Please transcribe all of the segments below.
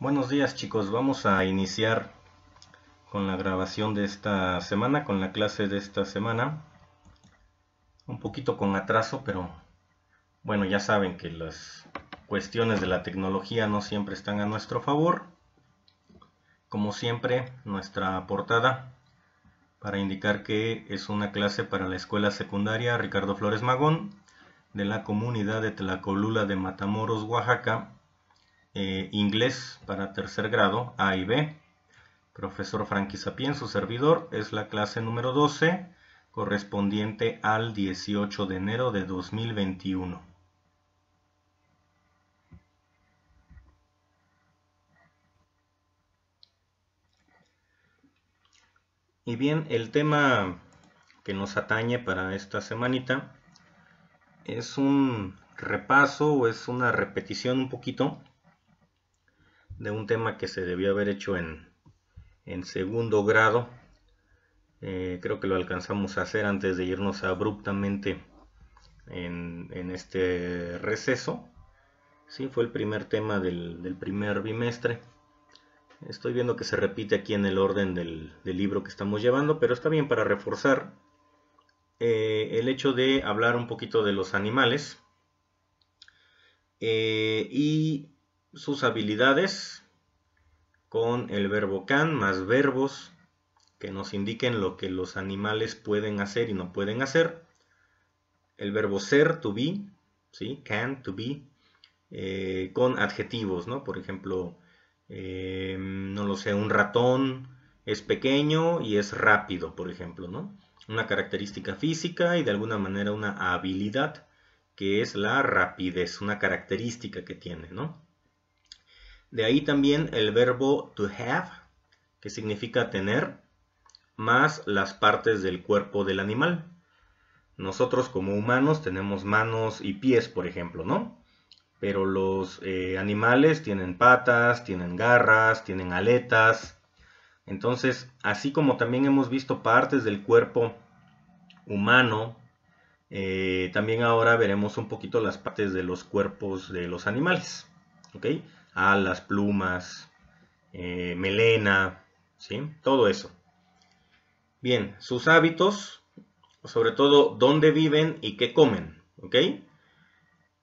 Buenos días chicos, vamos a iniciar con la grabación de esta semana, con la clase de esta semana. Un poquito con atraso, pero bueno, ya saben que las cuestiones de la tecnología no siempre están a nuestro favor. Como siempre, nuestra portada para indicar que es una clase para la escuela secundaria Ricardo Flores Magón de la comunidad de Tlacolula de Matamoros, Oaxaca, eh, inglés para tercer grado A y B. Profesor Frankie Sapien, su servidor, es la clase número 12 correspondiente al 18 de enero de 2021. Y bien, el tema que nos atañe para esta semanita es un repaso o es una repetición un poquito de un tema que se debió haber hecho en, segundo grado. Eh, creo que lo alcanzamos a hacer antes de irnos abruptamente en, este receso. Sí, fue el primer tema del, primer bimestre. Estoy viendo que se repite aquí en el orden del, libro que estamos llevando, pero está bien para reforzar eh, el hecho de hablar un poquito de los animales. Eh, y sus habilidades con el verbo can más verbos que nos indiquen lo que los animales pueden hacer y no pueden hacer. El verbo ser, to be, ¿sí? can, to be, eh, con adjetivos, ¿no? Por ejemplo, em, no lo sé, un ratón es pequeño y es rápido, por ejemplo, ¿no? Una característica física y de alguna manera una habilidad que es la rapidez, una característica que tiene, ¿no? De ahí también el verbo to have, que significa tener, más las partes del cuerpo del animal. Nosotros como humanos tenemos manos y pies, por ejemplo, ¿no? Pero los eh, animales tienen patas, tienen garras, tienen aletas. Entonces, así como también hemos visto partes del cuerpo humano, eh, también ahora veremos un poquito las partes de los cuerpos de los animales. ¿Ok? alas, plumas, eh, melena, ¿sí? Todo eso. Bien, sus hábitos, sobre todo dónde viven y qué comen, ¿ok?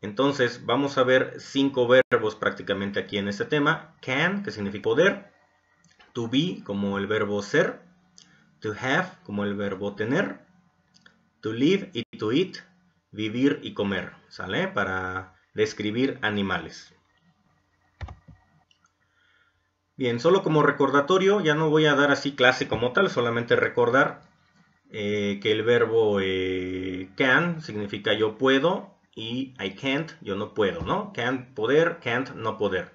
Entonces vamos a ver cinco verbos prácticamente aquí en este tema. Can, que significa poder. To be, como el verbo ser. To have, como el verbo tener. To live y to eat, vivir y comer, ¿sale? Para describir animales. Bien, solo como recordatorio, ya no voy a dar así clase como tal, solamente recordar eh, que el verbo eh, can significa yo puedo y I can't, yo no puedo, ¿no? Can't poder, can't no poder.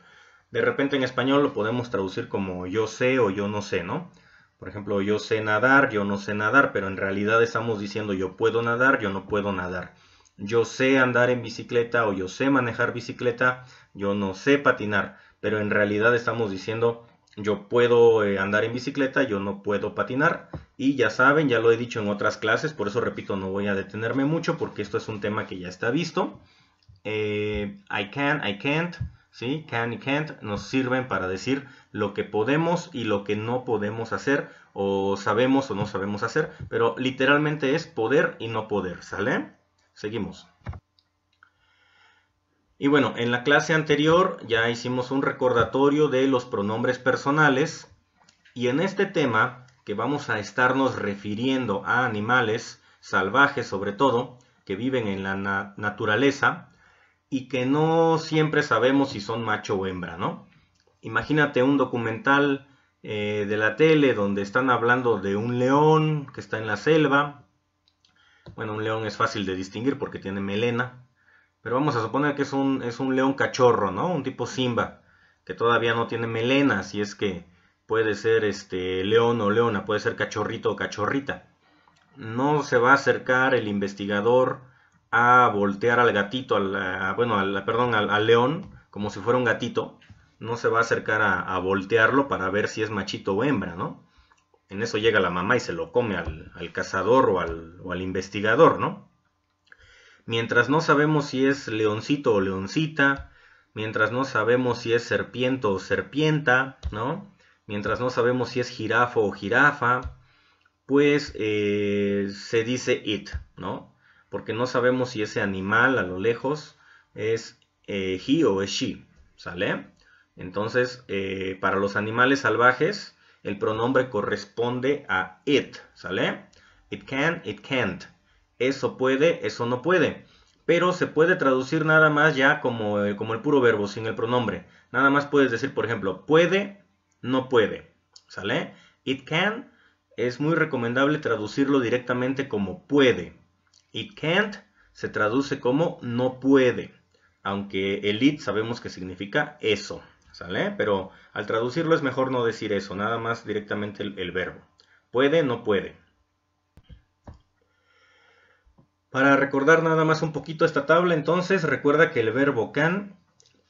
De repente en español lo podemos traducir como yo sé o yo no sé, ¿no? Por ejemplo, yo sé nadar, yo no sé nadar, pero en realidad estamos diciendo yo puedo nadar, yo no puedo nadar. Yo sé andar en bicicleta o yo sé manejar bicicleta, yo no sé patinar pero en realidad estamos diciendo yo puedo eh, andar en bicicleta, yo no puedo patinar. Y ya saben, ya lo he dicho en otras clases, por eso repito, no voy a detenerme mucho porque esto es un tema que ya está visto. Eh, I can, I can't, ¿sí? Can y can't nos sirven para decir lo que podemos y lo que no podemos hacer, o sabemos o no sabemos hacer, pero literalmente es poder y no poder, ¿sale? Seguimos. Y bueno, en la clase anterior ya hicimos un recordatorio de los pronombres personales y en este tema que vamos a estarnos refiriendo a animales salvajes sobre todo, que viven en la naturaleza y que no siempre sabemos si son macho o hembra, ¿no? Imagínate un documental eh, de la tele donde están hablando de un león que está en la selva. Bueno, un león es fácil de distinguir porque tiene melena, pero vamos a suponer que es un, león cachorro, ¿no? Un tipo Simba, que todavía no tiene melena, si es que puede ser este león o leona, puede ser cachorrito o cachorrita. No se va a acercar el investigador a voltear al gatito, al, bueno, al, perdón, al, león, como si fuera un gatito. No se va a acercar a, voltearlo para ver si es machito o hembra, ¿no? En eso llega la mamá y se lo come al, cazador o o al investigador, ¿no? Mientras no sabemos si es leoncito o leoncita, mientras no sabemos si es serpiente o serpienta, ¿no? Mientras no sabemos si es jirafa o jirafa, pues eh, se dice it, ¿no? Porque no sabemos si ese animal a lo lejos es eh, he o es she, ¿sale? Entonces, eh, para los animales salvajes, el pronombre corresponde a it, ¿sale? It can, it can't eso puede, eso no puede. Pero se puede traducir nada más ya como, eh, como el puro verbo, sin el pronombre. Nada más puedes decir, por ejemplo, puede, no puede. ¿Sale? It can es muy recomendable traducirlo directamente como puede. It can't se traduce como no puede, aunque el it sabemos que significa eso, ¿sale? Pero al traducirlo es mejor no decir eso, nada más directamente el verbo. Puede, no puede, para recordar nada más un poquito esta tabla, entonces recuerda que el verbo can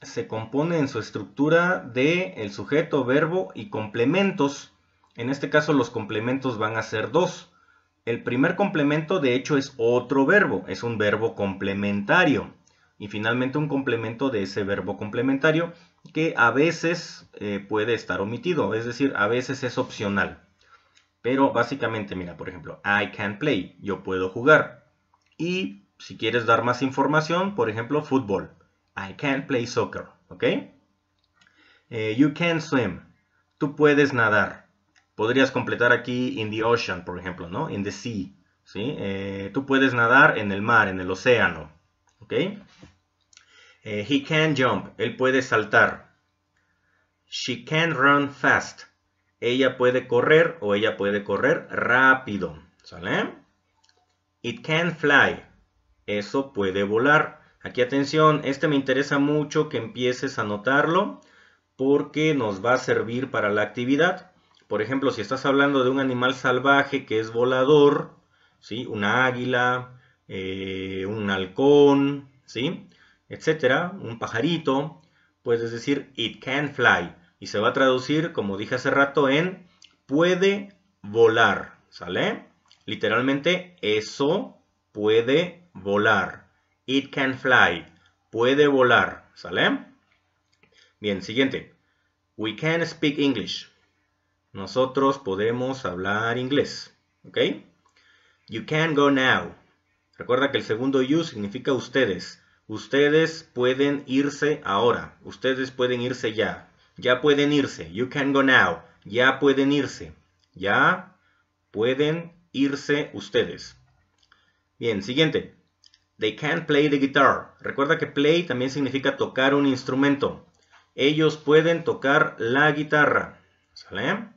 se compone en su estructura de el sujeto, verbo y complementos. En este caso los complementos van a ser dos. El primer complemento de hecho es otro verbo, es un verbo complementario. Y finalmente un complemento de ese verbo complementario que a veces eh, puede estar omitido, es decir, a veces es opcional. Pero básicamente, mira, por ejemplo, I can play, yo puedo jugar. Y si quieres dar más información, por ejemplo, fútbol. I can play soccer, ¿ok? Eh, you can swim. Tú puedes nadar. Podrías completar aquí in the ocean, por ejemplo, ¿no? In the sea, ¿sí? Eh, tú puedes nadar en el mar, en el océano, ¿ok? Eh, he can jump. Él puede saltar. She can run fast. Ella puede correr o ella puede correr rápido, ¿sale? It can fly. Eso puede volar. Aquí atención, este me interesa mucho que empieces a notarlo porque nos va a servir para la actividad. Por ejemplo, si estás hablando de un animal salvaje que es volador, ¿sí? una águila, eh, un halcón, ¿sí? etcétera, un pajarito, puedes decir it can fly y se va a traducir, como dije hace rato, en puede volar, ¿sale? Literalmente, eso puede volar. It can fly. Puede volar. ¿Sale? Bien, siguiente. We can speak English. Nosotros podemos hablar inglés. ¿Ok? You can go now. Recuerda que el segundo you significa ustedes. Ustedes pueden irse ahora. Ustedes pueden irse ya. Ya pueden irse. You can go now. Ya pueden irse. Ya pueden irse ustedes. Bien, siguiente. They can play the guitar. Recuerda que play también significa tocar un instrumento. Ellos pueden tocar la guitarra. ¿Sale?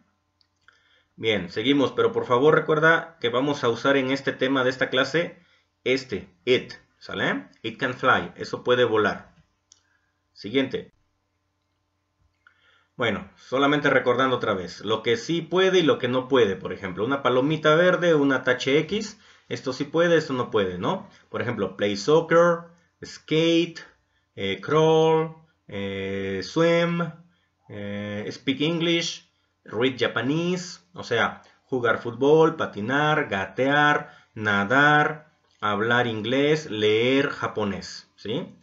Bien, seguimos, pero por favor recuerda que vamos a usar en este tema de esta clase este, it. ¿Sale? It can fly. Eso puede volar. Siguiente. Bueno, solamente recordando otra vez, lo que sí puede y lo que no puede, por ejemplo, una palomita verde, una tache X, esto sí puede, esto no puede, ¿no? Por ejemplo, play soccer, skate, eh, crawl, eh, swim, eh, speak English, read Japanese, o sea, jugar fútbol, patinar, gatear, nadar, hablar inglés, leer japonés, ¿sí?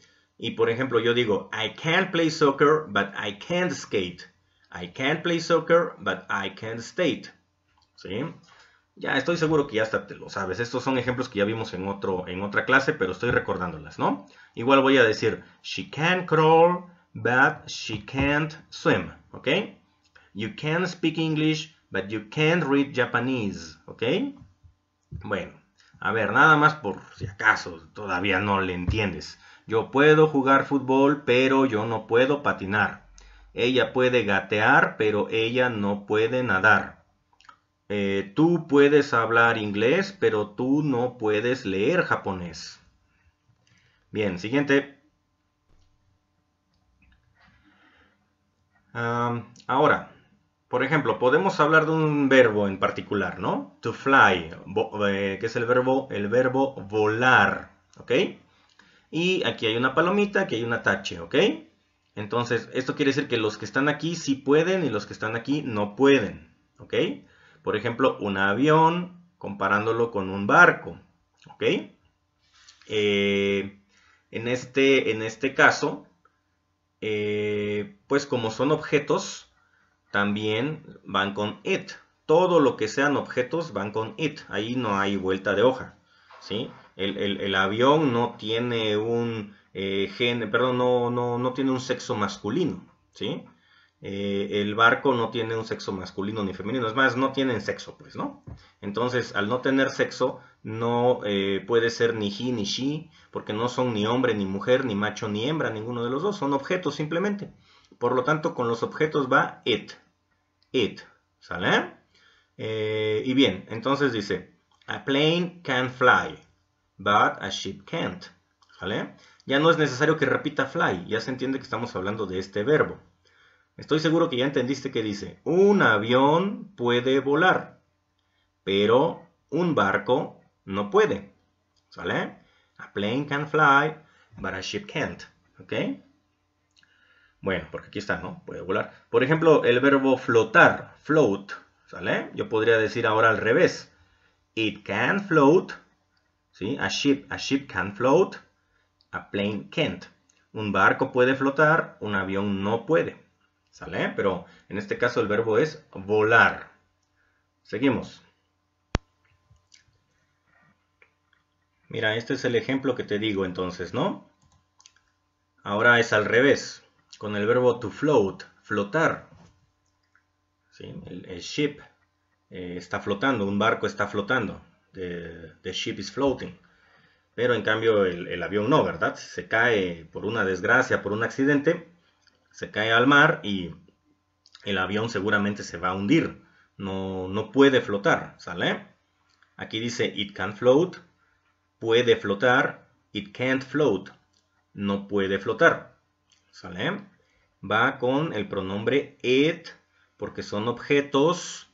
Y por ejemplo, yo digo, I can't play soccer, but I can't skate. I can't play soccer, but I can't skate. ¿Sí? Ya estoy seguro que ya hasta te lo sabes. Estos son ejemplos que ya vimos en, otro, en otra clase, pero estoy recordándolas, ¿no? Igual voy a decir, she can crawl, but she can't swim. ¿Ok? You can speak English, but you can't read Japanese. ¿Ok? Bueno. A ver, nada más por si acaso todavía no le entiendes. Yo puedo jugar fútbol, pero yo no puedo patinar. Ella puede gatear, pero ella no puede nadar. Eh, tú puedes hablar inglés, pero tú no puedes leer japonés. Bien, siguiente. ahora, por ejemplo, podemos hablar de un verbo en particular, ¿no? To fly, eh, que es el verbo, el verbo volar, ¿ok? Y aquí hay una palomita, aquí hay un tache, ¿ok? Entonces, esto quiere decir que los que están aquí sí pueden y los que están aquí no pueden, ¿ok? Por ejemplo, un avión comparándolo con un barco, ¿ok? Eh, en, este, en este caso, eh, pues como son objetos, también van con it. Todo lo que sean objetos van con it. Ahí no hay vuelta de hoja. ¿sí? El, avión no tiene un eh, gen, perdón, no, no, tiene un sexo masculino. ¿sí? Eh, el barco no tiene un sexo masculino ni femenino. Es más, no tienen sexo, pues, ¿no? Entonces, al no tener sexo, no eh, puede ser ni he ni she, porque no son ni hombre ni mujer, ni macho ni hembra, ninguno de los dos. Son objetos simplemente. Por lo tanto, con los objetos va it. It. ¿Sale? Eh, y bien, entonces dice, a plane can fly, but a ship can't. ¿Sale? Ya no es necesario que repita fly, ya se entiende que estamos hablando de este verbo. Estoy seguro que ya entendiste que dice, un avión puede volar, pero un barco no puede. ¿Sale? A plane can fly, but a ship can't. ¿Ok? Bueno, porque aquí está, ¿no? Puede volar. Por ejemplo, el verbo flotar, float, ¿sale? Yo podría decir ahora al revés. It can float, ¿sí? A ship, a ship can float, a plane can't. Un barco puede flotar, un avión no puede, ¿sale? Pero en este caso el verbo es volar. Seguimos. Mira, este es el ejemplo que te digo entonces, ¿no? Ahora es al revés con el verbo to float, flotar. El, ship eh, está flotando, un barco está flotando. The, ship is floating. Pero en cambio el, avión no, ¿verdad? Se cae por una desgracia, por un accidente, se cae al mar y el avión seguramente se va a hundir. No, no puede flotar, ¿sale? Aquí dice it can float, puede flotar, it can't float, no puede flotar. ¿Sale? Va con el pronombre it porque son objetos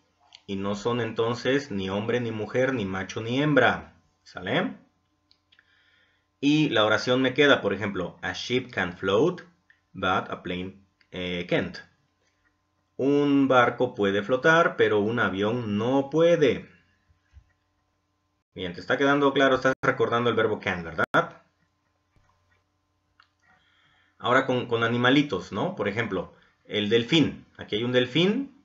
y no son entonces ni hombre ni mujer, ni macho ni hembra. ¿Sale? Y la oración me queda, por ejemplo, a ship can float, but a plane eh, can't. Un barco puede flotar, pero un avión no puede. Bien, te está quedando claro, estás recordando el verbo can, ¿verdad? Ahora con, animalitos, ¿no? Por ejemplo, el delfín. Aquí hay un delfín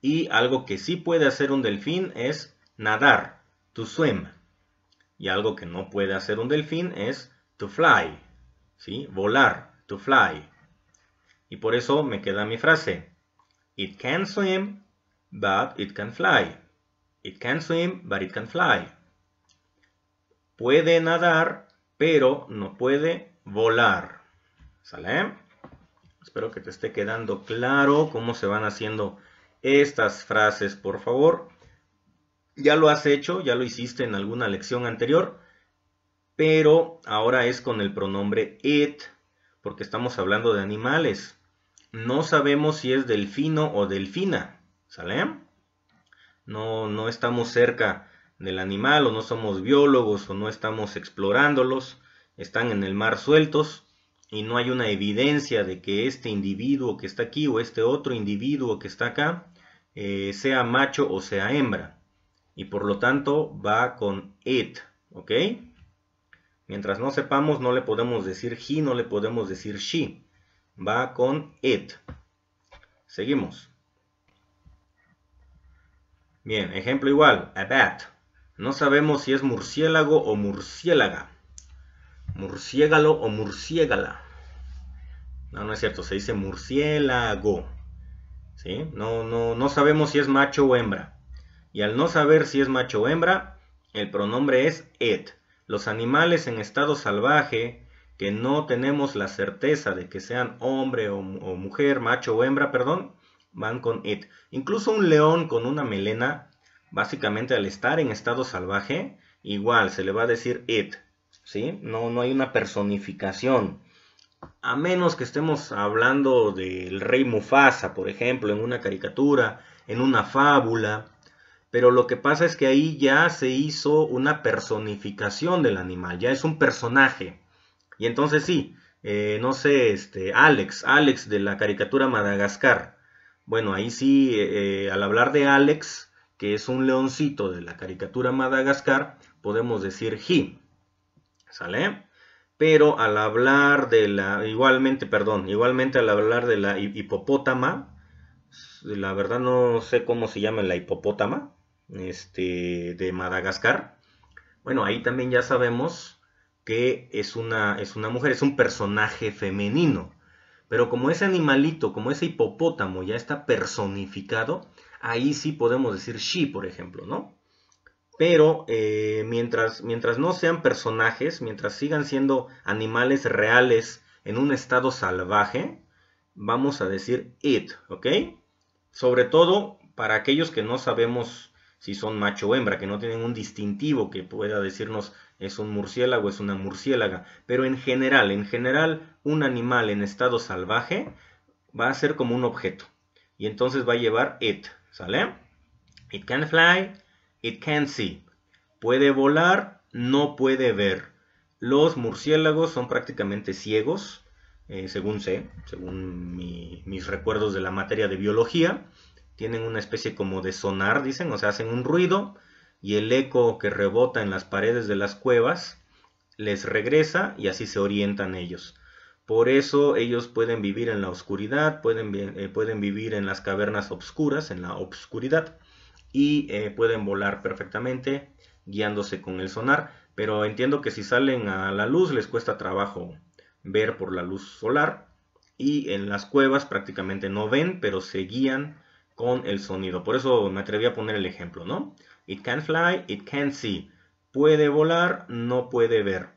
y algo que sí puede hacer un delfín es nadar, to swim. Y algo que no puede hacer un delfín es to fly, ¿sí? Volar, to fly. Y por eso me queda mi frase. It can swim, but it can fly. It can swim, but it can fly. Puede nadar, pero no puede volar. ¿Sale? Espero que te esté quedando claro cómo se van haciendo estas frases, por favor. Ya lo has hecho, ya lo hiciste en alguna lección anterior, pero ahora es con el pronombre it, porque estamos hablando de animales. No sabemos si es delfino o delfina, ¿sale? No, no estamos cerca del animal o no somos biólogos o no estamos explorándolos, están en el mar sueltos, y no hay una evidencia de que este individuo que está aquí o este otro individuo que está acá eh, sea macho o sea hembra. Y por lo tanto va con it, ¿ok? Mientras no sepamos no le podemos decir he, no le podemos decir she. Va con it. Seguimos. Bien, ejemplo igual, a bat. No sabemos si es murciélago o murciélaga murciégalo o murciégala. No, no es cierto, se dice murciélago. ¿Sí? No, no, no sabemos si es macho o hembra. Y al no saber si es macho o hembra, el pronombre es et. Los animales en estado salvaje, que no tenemos la certeza de que sean hombre o, o mujer, macho o hembra, perdón, van con it. Incluso un león con una melena, básicamente al estar en estado salvaje, igual se le va a decir it. No, no hay una personificación. A menos que estemos hablando del rey Mufasa, por ejemplo, en una caricatura, en una fábula, pero lo que pasa es que ahí ya se hizo una personificación del animal, ya es un personaje. Y entonces sí, eh, no sé, este, Alex, Alex de la caricatura Madagascar. Bueno, ahí sí, eh, al hablar de Alex, que es un leoncito de la caricatura Madagascar, podemos decir he, ¿Sale? Pero al hablar de la, igualmente, perdón, igualmente al hablar de la hipopótama, la verdad no sé cómo se llama la hipopótama, este, de Madagascar. Bueno, ahí también ya sabemos que es una, es una mujer, es un personaje femenino. Pero como ese animalito, como ese hipopótamo ya está personificado, ahí sí podemos decir she, por ejemplo, ¿no? pero eh, mientras, mientras no sean personajes, mientras sigan siendo animales reales en un estado salvaje, vamos a decir it, ¿ok? Sobre todo para aquellos que no sabemos si son macho o hembra, que no tienen un distintivo que pueda decirnos es un murciélago, es una murciélaga, pero en general, en general, un animal en estado salvaje va a ser como un objeto y entonces va a llevar it, ¿sale? It can fly, It can see. Puede volar, no puede ver. Los murciélagos son prácticamente ciegos, eh, según sé, según mis recuerdos de la materia de biología. Tienen una especie como de sonar, dicen, o sea, hacen un ruido y el eco que rebota en las paredes de las cuevas les regresa y así se orientan ellos. Por eso ellos pueden vivir en la oscuridad, pueden, eh, pueden vivir en las cavernas obscuras, en la obscuridad y eh, pueden volar perfectamente guiándose con el sonar, pero entiendo que si salen a la luz les cuesta trabajo ver por la luz solar y en las cuevas prácticamente no ven, pero se guían con el sonido. Por eso me atreví a poner el ejemplo, ¿no? It can fly, it can see. Puede volar, no puede ver.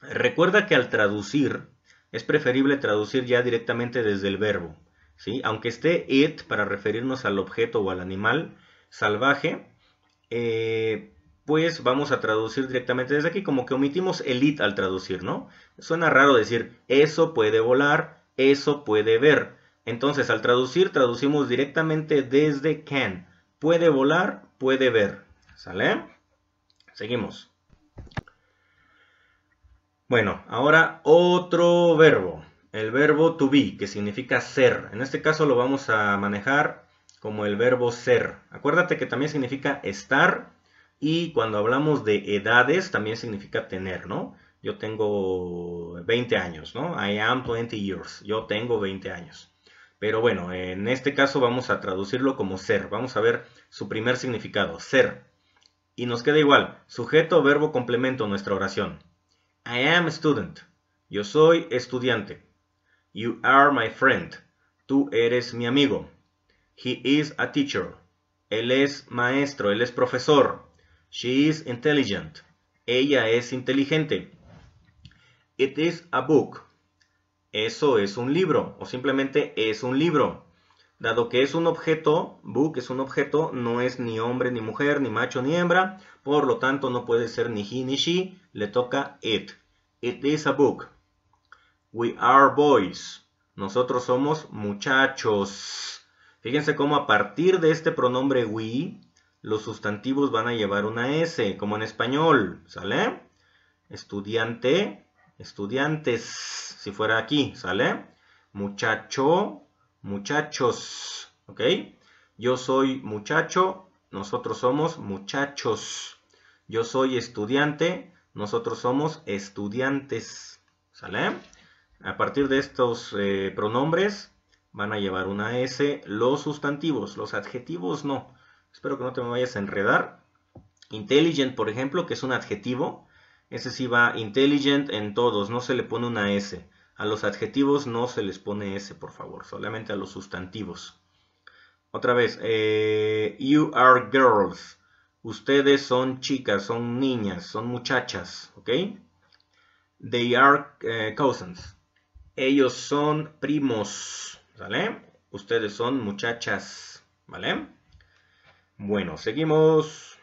Recuerda que al traducir es preferible traducir ya directamente desde el verbo, ¿sí? Aunque esté it para referirnos al objeto o al animal, salvaje, eh, pues vamos a traducir directamente desde aquí, como que omitimos el it al traducir, ¿no? Suena raro decir, eso puede volar, eso puede ver. Entonces, al traducir, traducimos directamente desde can. Puede volar, puede ver. ¿Sale? Seguimos. Bueno, ahora otro verbo. El verbo to be, que significa ser. En este caso lo vamos a manejar como el verbo ser. Acuérdate que también significa estar y cuando hablamos de edades también significa tener, ¿no? Yo tengo 20 años, ¿no? I am 20 years. Yo tengo 20 años. Pero bueno, en este caso vamos a traducirlo como ser. Vamos a ver su primer significado, ser. Y nos queda igual, sujeto, verbo, complemento, nuestra oración. I am student. Yo soy estudiante. You are my friend. Tú eres mi amigo. He is a teacher. Él es maestro, él es profesor. She is intelligent. Ella es inteligente. It is a book. Eso es un libro o simplemente es un libro. Dado que es un objeto, book es un objeto, no es ni hombre ni mujer, ni macho ni hembra, por lo tanto no puede ser ni he ni she, le toca it. It is a book. We are boys. Nosotros somos muchachos. Fíjense cómo a partir de este pronombre we, los sustantivos van a llevar una S, como en español, ¿sale? Estudiante, estudiantes, si fuera aquí, ¿sale? Muchacho, muchachos, ¿ok? Yo soy muchacho, nosotros somos muchachos. Yo soy estudiante, nosotros somos estudiantes, ¿sale? A partir de estos eh, pronombres van a llevar una S. Los sustantivos, los adjetivos no. Espero que no te me vayas a enredar. Intelligent, por ejemplo, que es un adjetivo. Ese sí va intelligent en todos, no se le pone una S. A los adjetivos no se les pone S, por favor, solamente a los sustantivos. Otra vez, eh, you are girls. Ustedes son chicas, son niñas, son muchachas, ¿ok? They are eh, cousins. Ellos son primos. ¿Sale? Ustedes son muchachas, ¿vale? Bueno, seguimos.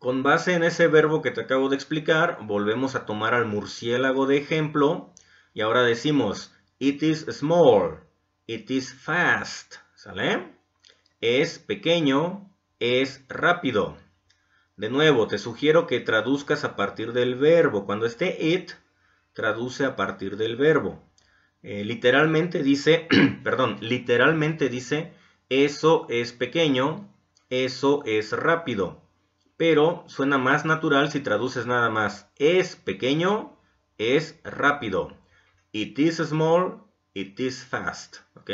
Con base en ese verbo que te acabo de explicar, volvemos a tomar al murciélago de ejemplo y ahora decimos, it is small, it is fast, ¿sale? Es pequeño, es rápido. De nuevo, te sugiero que traduzcas a partir del verbo. Cuando esté it, traduce a partir del verbo. Eh, literalmente dice, perdón, literalmente dice, eso es pequeño, eso es rápido. Pero suena más natural si traduces nada más. Es pequeño, es rápido. It is small, it is fast. ¿Ok?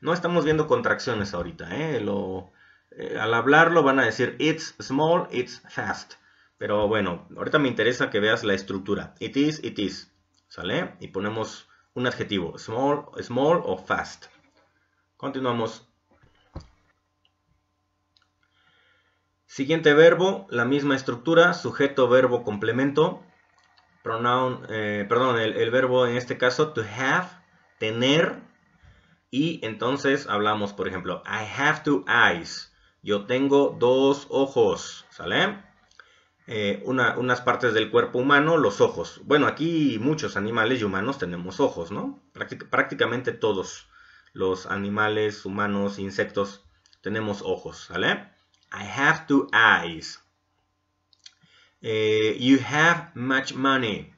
No estamos viendo contracciones ahorita. ¿eh? Eh, al hablarlo van a decir it's small, it's fast. Pero bueno, ahorita me interesa que veas la estructura. It is, it is. ¿Sale? Y ponemos un adjetivo, small, small o fast. Continuamos. Siguiente verbo, la misma estructura, sujeto, verbo, complemento. Pronoun, eh, perdón, el, el verbo en este caso, to have, tener. Y entonces hablamos, por ejemplo, I have two eyes. Yo tengo dos ojos, ¿sale? Eh, unas partes del cuerpo humano, los ojos. Bueno, aquí muchos animales y humanos tenemos ojos, ¿no? prácticamente todos los animales, humanos, insectos, tenemos ojos, ¿vale? I have two eyes. Eh, you have much money.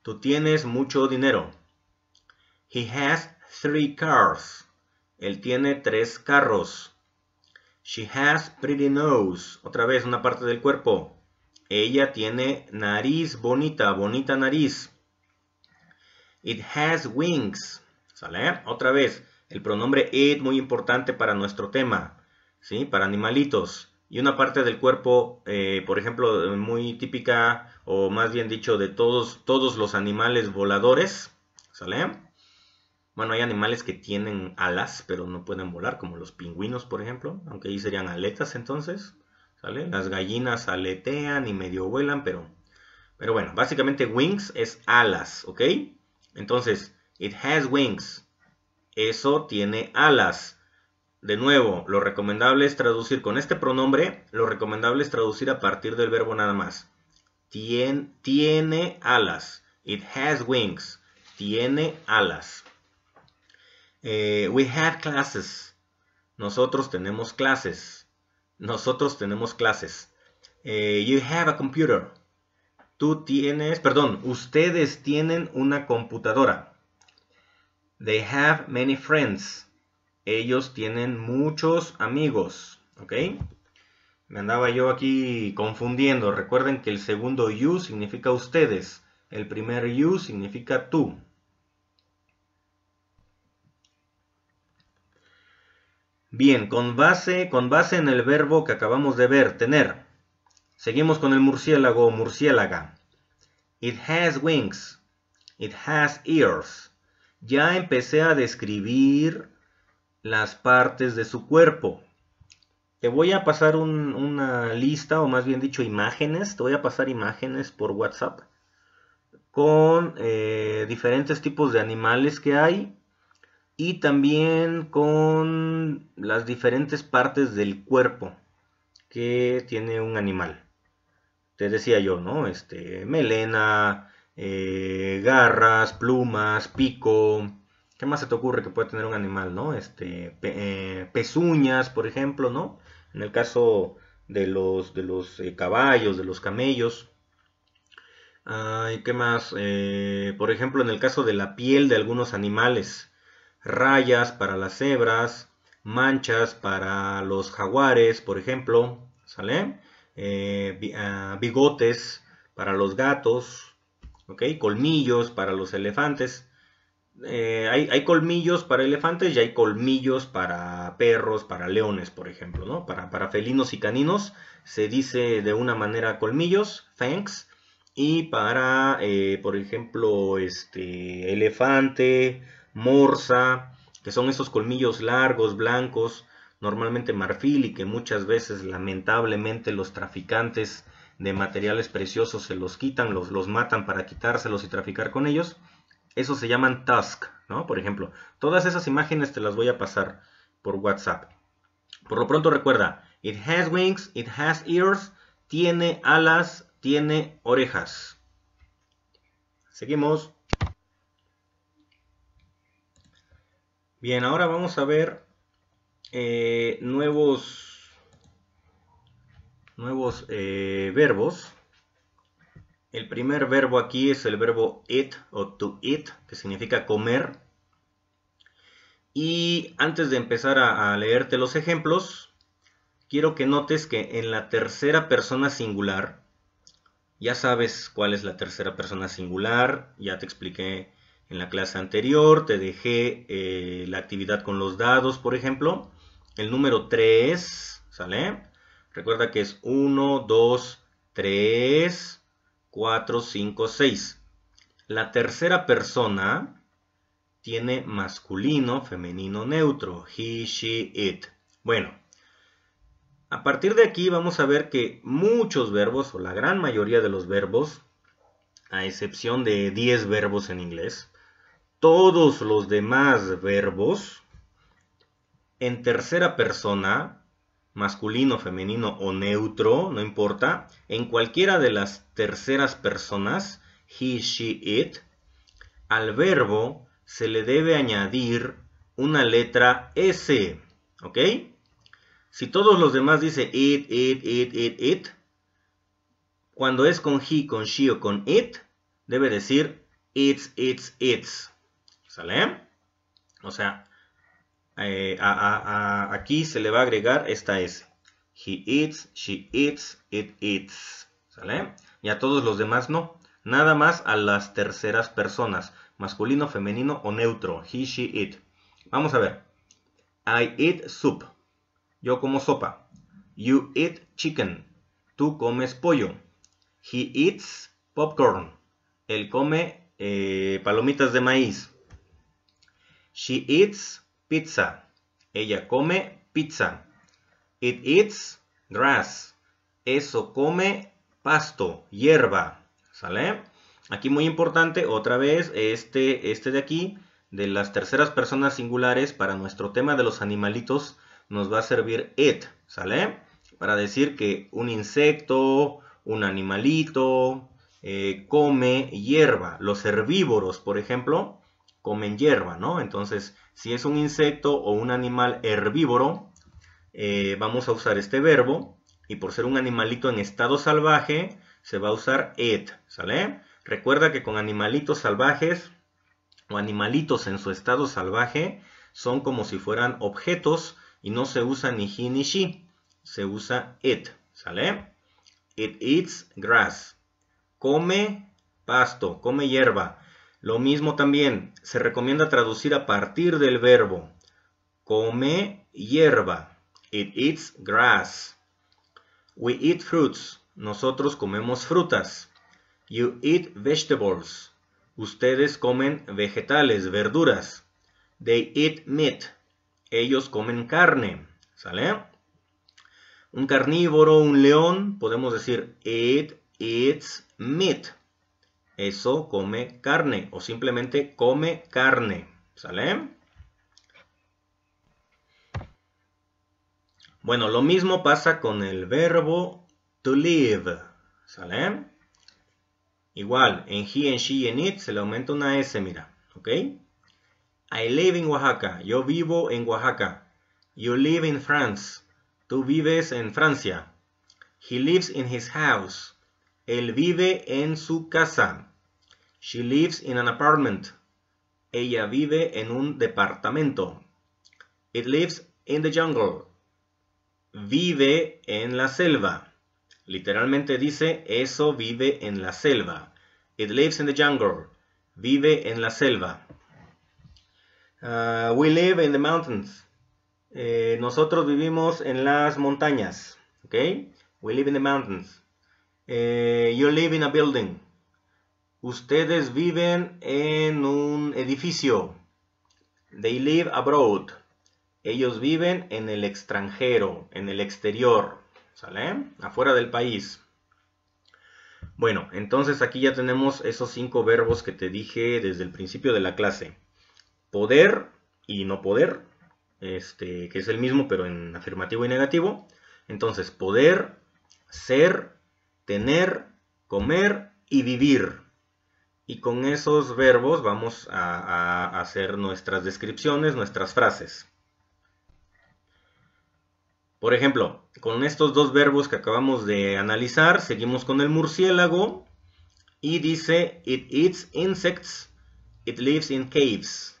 Tú tienes mucho dinero. He has three cars. Él tiene tres carros. She has pretty nose. Otra vez una parte del cuerpo. Ella tiene nariz bonita, bonita nariz. It has wings. ¿Sale? Otra vez, el pronombre it muy importante para nuestro tema, ¿sí? Para animalitos. Y una parte del cuerpo, eh, por ejemplo, muy típica, o más bien dicho, de todos, todos los animales voladores, ¿sale? Bueno, hay animales que tienen alas, pero no pueden volar, como los pingüinos, por ejemplo, aunque ahí serían aletas entonces. Las gallinas aletean y medio vuelan, pero, pero bueno, básicamente wings es alas, ¿ok? Entonces, it has wings. Eso tiene alas. De nuevo, lo recomendable es traducir con este pronombre, lo recomendable es traducir a partir del verbo nada más. tiene alas. It has wings. Tiene alas. Eh, we had classes. Nosotros tenemos clases. Nosotros tenemos clases. Eh, you have a computer. Tú tienes, perdón, ustedes tienen una computadora. They have many friends. Ellos tienen muchos amigos. ¿Ok? Me andaba yo aquí confundiendo. Recuerden que el segundo you significa ustedes. El primer you significa tú. Bien, con base, con base en el verbo que acabamos de ver, tener. Seguimos con el murciélago o murciélaga. It has wings. It has ears. Ya empecé a describir las partes de su cuerpo. Te voy a pasar una lista, o más bien dicho, imágenes. Te voy a pasar imágenes por WhatsApp con eh, diferentes tipos de animales que hay y también con las diferentes partes del cuerpo que tiene un animal. Te decía yo, ¿no? Este, melena, eh, garras, plumas, pico. ¿Qué más se te ocurre que puede tener un animal, no? Este, eh, pezuñas, por ejemplo, ¿no? En el caso de los, de los eh, caballos, de los camellos. Ah, qué más? por ejemplo, en el caso de la piel de algunos animales rayas para las cebras, manchas para los jaguares, por ejemplo, ¿sale? Eh, ah, bigotes para los gatos, ¿ok? Colmillos para los elefantes. Eh, hay, colmillos para elefantes y hay colmillos para perros, para leones, por ejemplo, ¿no? Para, para felinos y caninos se dice de una manera colmillos, thanks y para, eh, por ejemplo, este elefante, morsa, que son esos colmillos largos, blancos, normalmente marfil y que muchas veces lamentablemente los traficantes de materiales preciosos se los quitan, los, los matan para quitárselos y traficar con ellos. Eso se llaman tusk, ¿no? Por ejemplo, todas esas imágenes te las voy a pasar por WhatsApp. Por lo pronto recuerda, it has wings, it has ears, tiene alas, tiene orejas. Seguimos. Bien, ahora vamos a ver eh, nuevos, eh, verbos. El primer verbo aquí es el verbo eat o to eat, que significa comer. Y antes de empezar a, a leerte los ejemplos, quiero que notes que en la tercera persona singular, ya sabes cuál es la tercera persona singular, ya te expliqué en la clase anterior te dejé eh, la actividad con los dados, por ejemplo. El número 3, ¿sale? Recuerda que es 1, 2, 3, 4, 5, 6. La tercera persona tiene masculino, femenino, neutro. He, she, it. Bueno, a partir de aquí vamos a ver que muchos verbos, o la gran mayoría de los verbos, a excepción de 10 verbos en inglés, todos los demás verbos en tercera persona, masculino, femenino o neutro, no importa, en cualquiera de las terceras personas, he, she, it, al verbo se le debe añadir una letra S, ¿ok? Si todos los demás dicen it, it, it, it, it, cuando es con he, con she o con it, debe decir it's, it's, it's. ¿Sale? O sea, eh, aquí se le va a agregar esta S. He eats, she eats, it eats. ¿Sale? Y a todos los demás no. Nada más a las terceras personas. Masculino, femenino o neutro. He, she, it. Vamos a ver. I eat soup. Yo como sopa. You eat chicken. Tú comes pollo. He eats popcorn. Él come eh, palomitas de maíz. She eats pizza. Ella come pizza. It eats grass. Eso come pasto, hierba. ¿Sale? Aquí muy importante, otra vez, este, este de aquí, de las terceras personas singulares, para nuestro tema de los animalitos, nos va a servir it, ¿sale? Para decir que un insecto, un animalito, eh, come hierba. Los herbívoros, por ejemplo, comen hierba, ¿no? Entonces, si es un insecto o un animal herbívoro, eh, vamos a usar este verbo y por ser un animalito en estado salvaje, se va a usar it, ¿sale? Recuerda que con animalitos salvajes o animalitos en su estado salvaje son como si fueran objetos y no se usa ni he ni she, se usa it, ¿sale? It eats grass, come pasto, come hierba. Lo mismo también, se recomienda traducir a partir del verbo come hierba. It eats grass. We eat fruits. Nosotros comemos frutas. You eat vegetables. Ustedes comen vegetales, verduras. They eat meat. Ellos comen carne. ¿Sale? Un carnívoro, un león, podemos decir it eats meat eso come carne o simplemente come carne. ¿Sale? Bueno, lo mismo pasa con el verbo to live. ¿Sale? Igual, en he, en she en it se le aumenta una S, mira. ¿Ok? I live in Oaxaca. Yo vivo en Oaxaca. You live in France. Tú vives en Francia. He lives in his house. Él vive en su casa. She lives in an apartment. Ella vive en un departamento. It lives in the jungle. Vive en la selva. Literalmente dice, eso vive en la selva. It lives in the jungle. Vive en la selva. Uh, we live in the mountains. Eh, nosotros vivimos en las montañas. Okay? We live in the mountains. Eh, you live in a building. Ustedes viven en un edificio. They live abroad. Ellos viven en el extranjero, en el exterior, ¿sale? Afuera del país. Bueno, entonces aquí ya tenemos esos cinco verbos que te dije desde el principio de la clase. Poder y no poder, este, que es el mismo pero en afirmativo y negativo. Entonces, poder, ser, tener, comer y vivir. Y con esos verbos vamos a, hacer nuestras descripciones, nuestras frases. Por ejemplo, con estos dos verbos que acabamos de analizar, seguimos con el murciélago y dice it eats insects, it lives in caves.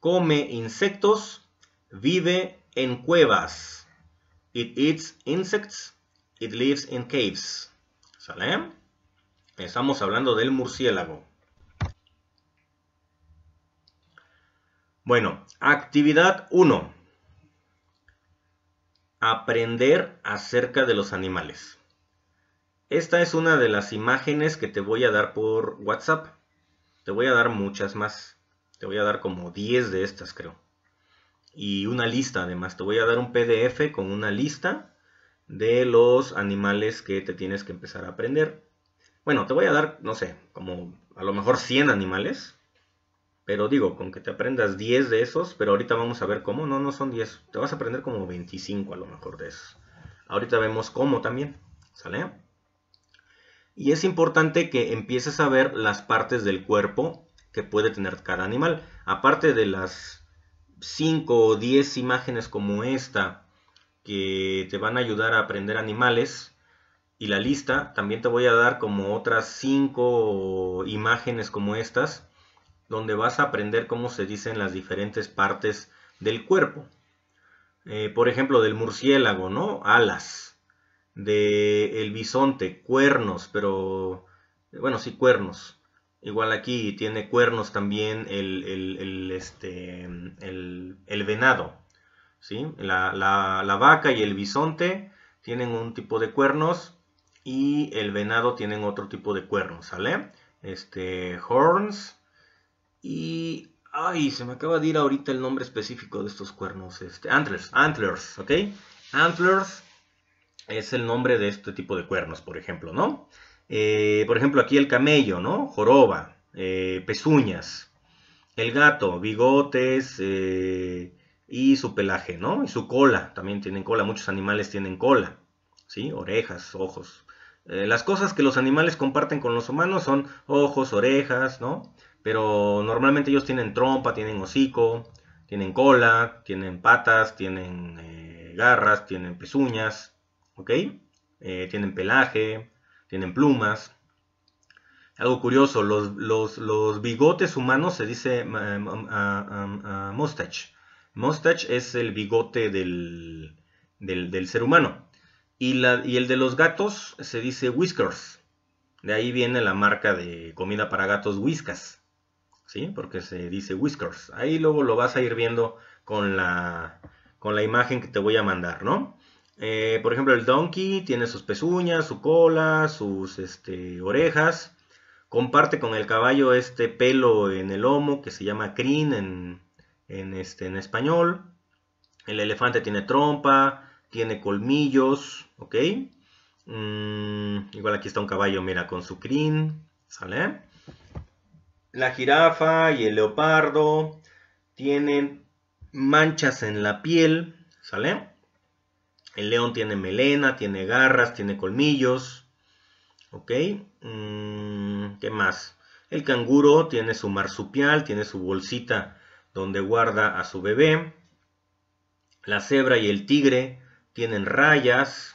Come insectos, vive en cuevas. It eats insects, it lives in caves. ¿Sale? Estamos hablando del murciélago. Bueno, actividad 1. Aprender acerca de los animales. Esta es una de las imágenes que te voy a dar por WhatsApp. Te voy a dar muchas más. Te voy a dar como 10 de estas, creo. Y una lista, además. Te voy a dar un PDF con una lista de los animales que te tienes que empezar a aprender bueno, te voy a dar, no sé, como a lo mejor 100 animales, pero digo, con que te aprendas 10 de esos, pero ahorita vamos a ver cómo, no, no son 10, te vas a aprender como 25 a lo mejor de esos. Ahorita vemos cómo también, ¿sale? Y es importante que empieces a ver las partes del cuerpo que puede tener cada animal. Aparte de las 5 o 10 imágenes como esta que te van a ayudar a aprender animales, y la lista, también te voy a dar como otras cinco imágenes como estas, donde vas a aprender cómo se dicen las diferentes partes del cuerpo. Eh, por ejemplo, del murciélago, ¿no? Alas. De el bisonte, cuernos, pero... Bueno, sí, cuernos. Igual aquí tiene cuernos también el, este, el, venado. ¿sí? La, la vaca y el bisonte tienen un tipo de cuernos y el venado tienen otro tipo de cuernos, ¿sale? Este, horns y... Ay, se me acaba de ir ahorita el nombre específico de estos cuernos. Este, antlers, antlers, ¿ok? Antlers es el nombre de este tipo de cuernos, por ejemplo, ¿no? Eh, por ejemplo, aquí el camello, ¿no? Joroba, eh, pezuñas, el gato, bigotes eh, y su pelaje, ¿no? Y su cola, también tienen cola, muchos animales tienen cola, ¿sí? Orejas, ojos. Eh, las cosas que los animales comparten con los humanos son ojos, orejas, ¿no? Pero normalmente ellos tienen trompa, tienen hocico, tienen cola, tienen patas, tienen eh, garras, tienen pezuñas, ¿ok? Eh, tienen pelaje, tienen plumas. Algo curioso, los, bigotes humanos se dice mustache. Mustache es el bigote del ser humano. Y, el de los gatos se dice Whiskers. De ahí viene la marca de comida para gatos Whiskas. ¿Sí? Porque se dice Whiskers. Ahí luego lo vas a ir viendo con la, con la imagen que te voy a mandar, ¿no? Eh, por ejemplo, el donkey tiene sus pezuñas, su cola, sus este, orejas. Comparte con el caballo este pelo en el lomo que se llama crin en, este, en español. El elefante tiene trompa, tiene colmillos, ¿ok? Mm, igual aquí está un caballo, mira, con su crin, ¿sale? La jirafa y el leopardo tienen manchas en la piel, ¿sale? El león tiene melena, tiene garras, tiene colmillos, ¿ok? Mm, ¿Qué más? El canguro tiene su marsupial, tiene su bolsita donde guarda a su bebé. La cebra y el tigre tienen rayas,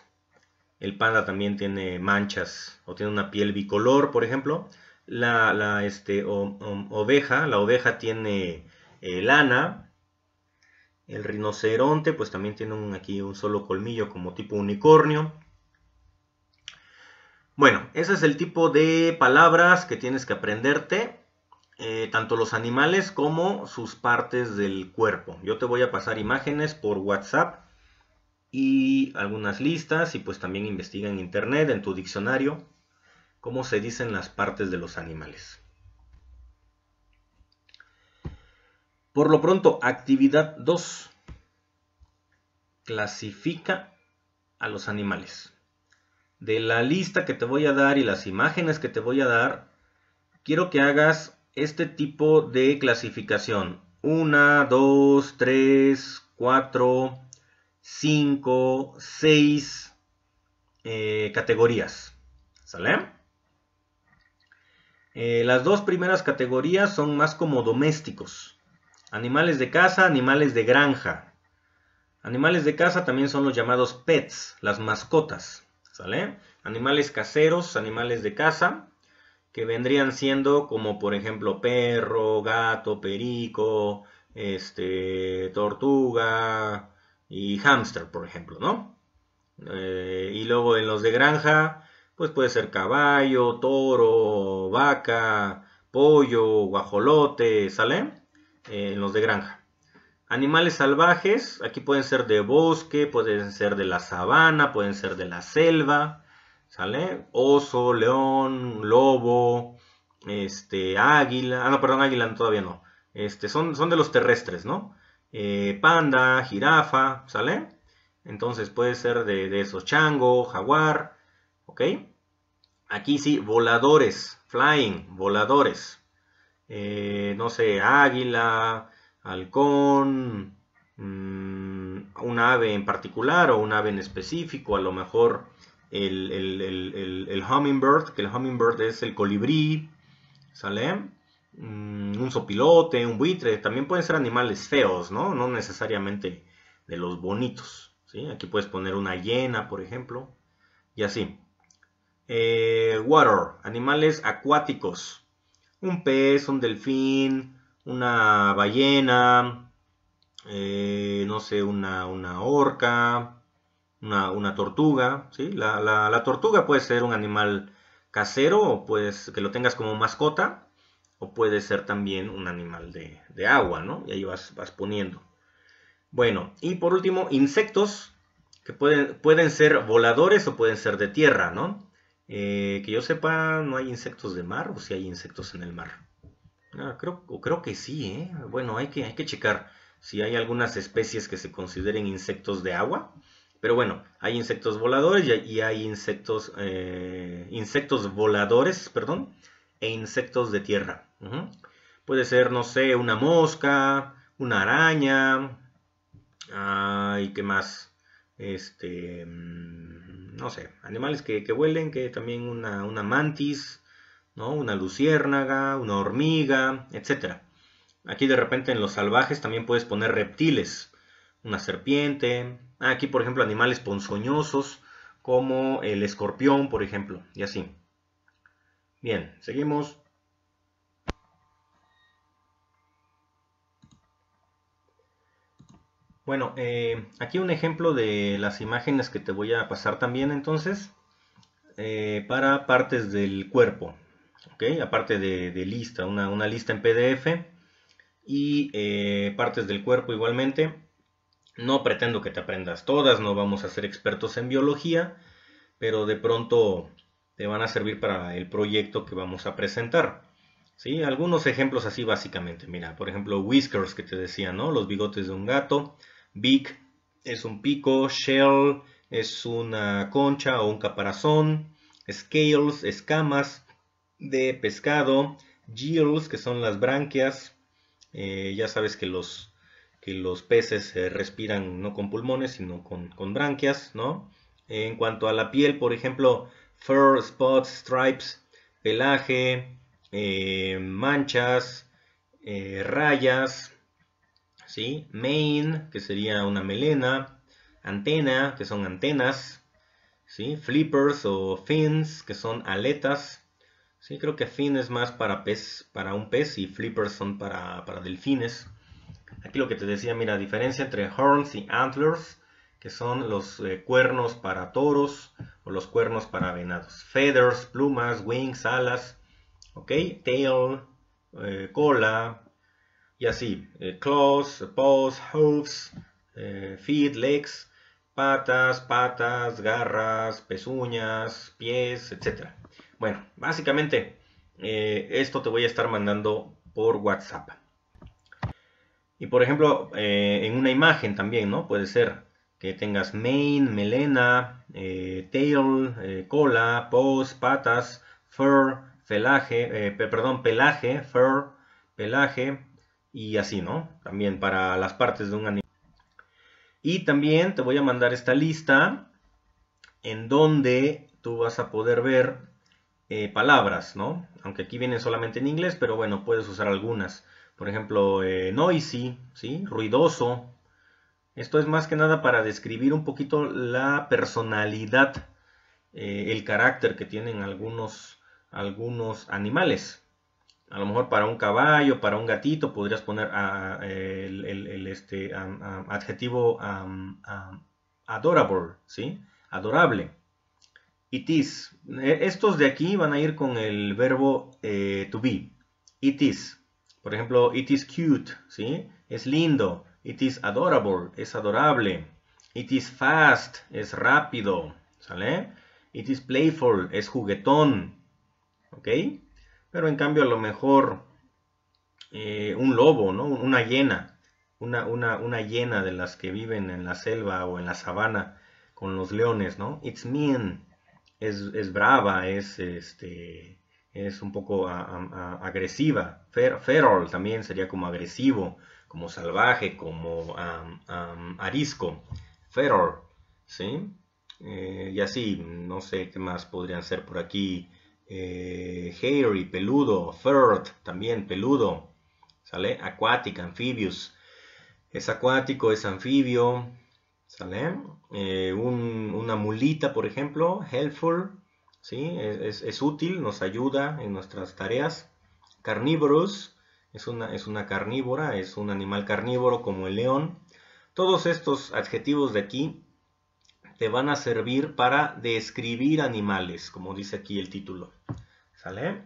el panda también tiene manchas o tiene una piel bicolor, por ejemplo. La, este, oveja, la oveja tiene eh, lana. El rinoceronte, pues también tiene un, aquí un solo colmillo como tipo unicornio. Bueno, ese es el tipo de palabras que tienes que aprenderte, eh, tanto los animales como sus partes del cuerpo. Yo te voy a pasar imágenes por WhatsApp y algunas listas y pues también investiga en internet, en tu diccionario, cómo se dicen las partes de los animales. Por lo pronto, actividad 2. Clasifica a los animales. De la lista que te voy a dar y las imágenes que te voy a dar, quiero que hagas este tipo de clasificación. 1, 2, 3, 4, 5, 6 eh, categorías. ¿Sale? Eh, las dos primeras categorías son más como domésticos. Animales de casa, animales de granja. Animales de casa también son los llamados pets, las mascotas. ¿Sale? Animales caseros, animales de casa, que vendrían siendo como por ejemplo perro, gato, perico, este, tortuga, y hámster, por ejemplo, ¿no? Eh, y luego en los de granja, pues puede ser caballo, toro, vaca, pollo, guajolote, ¿sale? Eh, en los de granja. Animales salvajes, aquí pueden ser de bosque, pueden ser de la sabana, pueden ser de la selva, ¿sale? Oso, león, lobo, este, águila, ah, no, perdón, águila todavía no. Este, son, son de los terrestres, ¿no? Eh, panda, jirafa, ¿sale? Entonces puede ser de, esos, chango, jaguar, ¿ok? Aquí sí, voladores, flying, voladores. Eh, no sé, águila, halcón, mm, un ave en particular o un ave en específico, a lo mejor el, el, el hummingbird, que el hummingbird es el colibrí, ¿sale? Mm, un sopilote, un buitre, también pueden ser animales feos, ¿no? No necesariamente de los bonitos, Aquí puedes poner una hiena, por ejemplo, y así. Eh, water, animales acuáticos. Un pez, un delfín, una ballena, eh, no sé, una, una orca, una, tortuga. La, tortuga puede ser un animal casero o que lo tengas como mascota o puede ser también un animal de, agua, ¿no? Y ahí vas, poniendo. Bueno, y por último, insectos, que pueden, pueden ser voladores o pueden ser de tierra, ¿no? Eh, que yo sepa, no hay insectos de mar o si hay insectos en el mar. Ah, creo, creo que sí, ¿eh? Bueno, hay que, hay que checar si hay algunas especies que se consideren insectos de agua. Pero bueno, hay insectos voladores y hay insectos, eh, insectos voladores, perdón, e insectos de tierra. Puede ser, no sé, una mosca, una araña, y qué más, este, mm, no sé, animales que, huelen, que también una, mantis, ¿no? una luciérnaga, una hormiga, etc. Aquí de repente en los salvajes también puedes poner reptiles, una serpiente, ah, aquí por ejemplo animales ponzoñosos como el escorpión, por ejemplo, y así. Bien, seguimos. Bueno, eh, aquí un ejemplo de las imágenes que te voy a pasar también entonces eh, para partes del cuerpo, ¿ok? aparte de, lista, una, lista en PDF y eh, partes del cuerpo igualmente. No pretendo que te aprendas todas, no vamos a ser expertos en biología, pero de pronto te van a servir para el proyecto que vamos a presentar. ¿Sí? Algunos ejemplos así básicamente. Mira, por ejemplo, Whiskers que te decía, ¿no? Los bigotes de un gato. Beak es un pico. Shell es una concha o un caparazón. Scales, escamas de pescado. Gills, que son las branquias. Eh, ya sabes que los, que los peces eh, respiran no con pulmones, sino con, con branquias, ¿no? En cuanto a la piel, por ejemplo, fur, spots, stripes, pelaje, eh, manchas, eh, rayas, ¿sí? Mane, que sería una melena, antena, que son antenas, ¿sí? Flippers o fins, que son aletas, ¿sí? Creo que fin es más para, pez, para un pez y flippers son para, para delfines. Aquí lo que te decía, mira, diferencia entre horns y antlers que son los eh, cuernos para toros o los cuernos para venados. Feathers, plumas, wings, alas, ¿ok? Tail, eh, cola, y así. Eh, claws, paws, hooves, feet, legs, patas, patas, garras, pezuñas, pies, etc. Bueno, básicamente esto te voy a estar mandando por WhatsApp. Y por ejemplo, en una imagen también, ¿no? Puede ser que tengas mane, melena, eh, tail, eh, cola, paws, patas, fur, pelaje, eh, perdón, pelaje, fur, pelaje y así, ¿no? También para las partes de un animal. Y también te voy a mandar esta lista en donde tú vas a poder ver palabras, ¿no? Aunque aquí vienen solamente en inglés, pero bueno, puedes usar algunas. Por ejemplo, noisy, ¿sí? Ruidoso, esto es más que nada para describir un poquito la personalidad, eh, el carácter que tienen algunos, algunos animales. A lo mejor para un caballo, para un gatito, podrías poner eh, el, este, adjetivo adorable, ¿sí? Adorable. It is. Eh, estos de aquí van a ir con el verbo to be. It is. Por ejemplo, it is cute, ¿sí? Es lindo. It is adorable, es adorable. It is fast, es rápido, ¿sale? It is playful, es juguetón, ¿ok? Pero en cambio a lo mejor eh, un lobo, ¿no? Una hiena, una, una, una hiena de las que viven en la selva o en la sabana con los leones, ¿no? It's mean, es, brava, es, este, es un poco agresiva. Fer, feral también sería como agresivo, como salvaje, como arisco, Feral, ¿sí? Eh, y así, no sé qué más podrían ser por aquí. Eh, hairy, peludo, furred, también peludo, ¿sale? Aquatic, amphibious. Es acuático, es anfibio, ¿sale? Eh, una mulita, por ejemplo, helpful, ¿sí? Es, útil, nos ayuda en nuestras tareas. Carnívoros, es una, es una carnívora, es un animal carnívoro como el león. Todos estos adjetivos de aquí te van a servir para describir animales, como dice aquí el título. ¿Sale?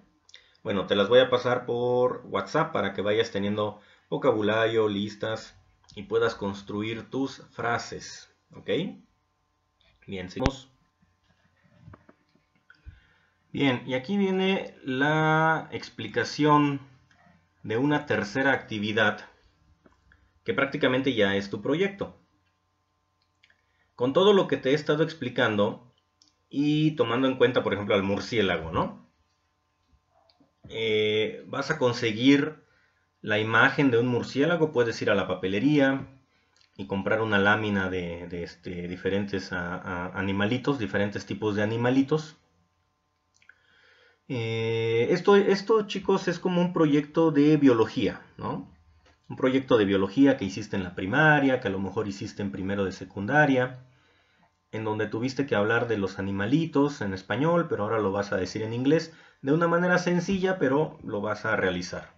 Bueno, te las voy a pasar por WhatsApp para que vayas teniendo vocabulario, listas y puedas construir tus frases. ¿Ok? Bien, seguimos. Bien, y aquí viene la explicación de una tercera actividad que prácticamente ya es tu proyecto. Con todo lo que te he estado explicando y tomando en cuenta, por ejemplo, al murciélago, ¿no? Eh, vas a conseguir la imagen de un murciélago, puedes ir a la papelería y comprar una lámina de, este, diferentes animalitos, diferentes tipos de animalitos eh, esto, esto, chicos, es como un proyecto de biología, ¿no? Un proyecto de biología que hiciste en la primaria, que a lo mejor hiciste en primero de secundaria, en donde tuviste que hablar de los animalitos en español, pero ahora lo vas a decir en inglés, de una manera sencilla, pero lo vas a realizar,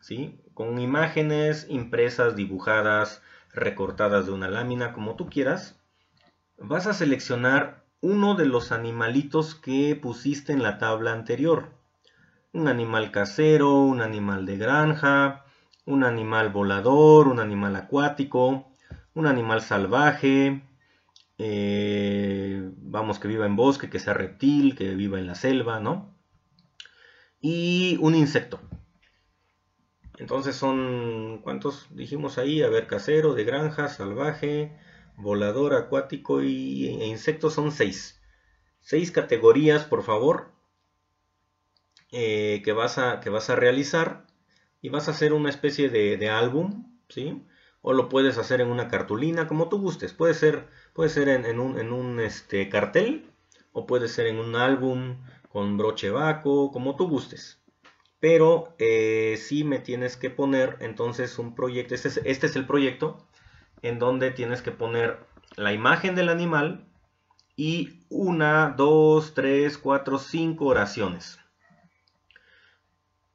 ¿sí? Con imágenes impresas, dibujadas, recortadas de una lámina, como tú quieras, vas a seleccionar uno de los animalitos que pusiste en la tabla anterior. Un animal casero, un animal de granja, un animal volador, un animal acuático, un animal salvaje, eh, vamos, que viva en bosque, que sea reptil, que viva en la selva, ¿no? Y un insecto. Entonces son, ¿cuántos dijimos ahí? A ver, casero, de granja, salvaje, volador, acuático y, e insectos son seis. Seis categorías, por favor, eh, que, vas a, que vas a realizar y vas a hacer una especie de, álbum, ¿sí? O lo puedes hacer en una cartulina, como tú gustes. Puede ser, puede ser en, un, en un este, cartel o puede ser en un álbum con broche vaco, como tú gustes. Pero si eh, sí me tienes que poner entonces un proyecto, este es este el proyecto, en donde tienes que poner la imagen del animal y una, dos, tres, cuatro, cinco oraciones.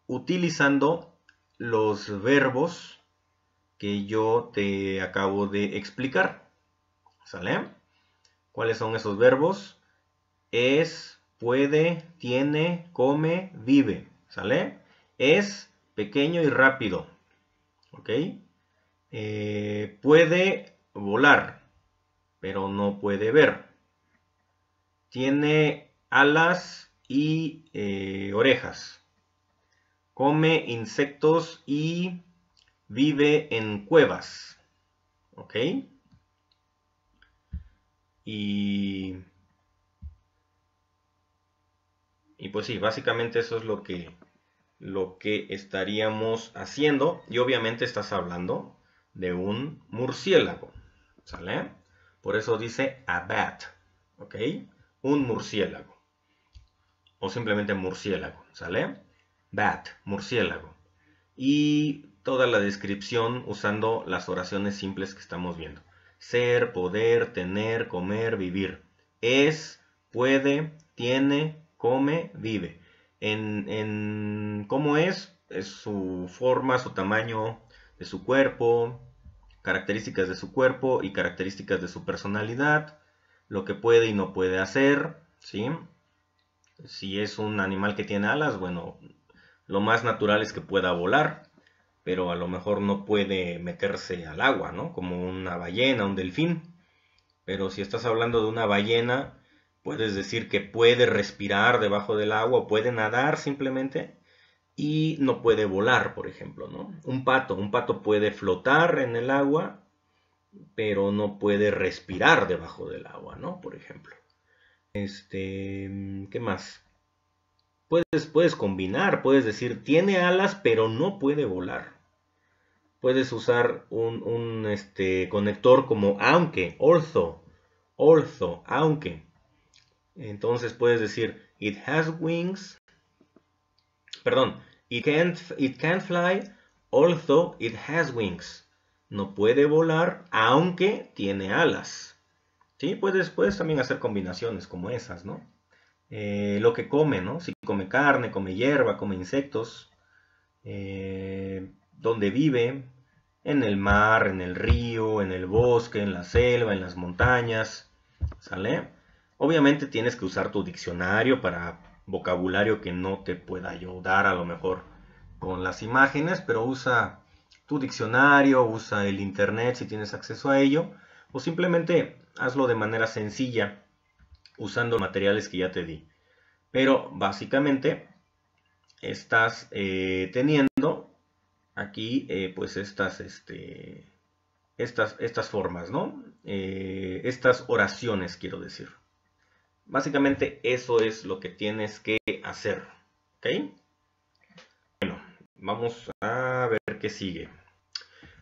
Utilizando los verbos que yo te acabo de explicar. ¿Sale? ¿Cuáles son esos verbos? Es, puede, tiene, come, vive. ¿Sale? Es pequeño y rápido. ¿Ok? Eh, puede volar, pero no puede ver. Tiene alas y eh, orejas. Come insectos y vive en cuevas. ¿Ok? Y, y pues sí, básicamente eso es lo que, lo que estaríamos haciendo. Y obviamente estás hablando, de un murciélago. ¿Sale? Por eso dice a bat. ¿Ok? Un murciélago. O simplemente murciélago. ¿Sale? Bat, murciélago. Y toda la descripción usando las oraciones simples que estamos viendo. Ser, poder, tener, comer, vivir. Es, puede, tiene, come, vive. En, en cómo es, es su forma, su tamaño, de su cuerpo, características de su cuerpo y características de su personalidad, lo que puede y no puede hacer, ¿sí? Si es un animal que tiene alas, bueno, lo más natural es que pueda volar, pero a lo mejor no puede meterse al agua, ¿no? Como una ballena, un delfín. Pero si estás hablando de una ballena, puedes decir que puede respirar debajo del agua, puede nadar simplemente, y no puede volar, por ejemplo, ¿no? Un pato, un pato puede flotar en el agua, pero no puede respirar debajo del agua, ¿no? Por ejemplo. Este, ¿qué más? Puedes, puedes combinar, puedes decir, tiene alas, pero no puede volar. Puedes usar un, un este, conector como aunque, Although. Although. aunque. Entonces puedes decir, it has wings, perdón, it can't, it fly, although it has wings. No puede volar aunque tiene alas. Sí, puedes también hacer combinaciones como esas, ¿no? Eh, lo que come, ¿no? Si come carne, come hierba, come insectos, eh, donde vive, en el mar, en el río, en el bosque, en la selva, en las montañas, ¿sale? Obviamente tienes que usar tu diccionario para vocabulario que no te pueda ayudar a lo mejor con las imágenes, pero usa tu diccionario, usa el internet si tienes acceso a ello, o simplemente hazlo de manera sencilla usando materiales que ya te di. Pero básicamente estás eh, teniendo aquí eh, pues estas, este, estas, estas formas, ¿no? Eh, estas oraciones quiero decir. Básicamente eso es lo que tienes que hacer. ¿Ok? Bueno, vamos a ver qué sigue.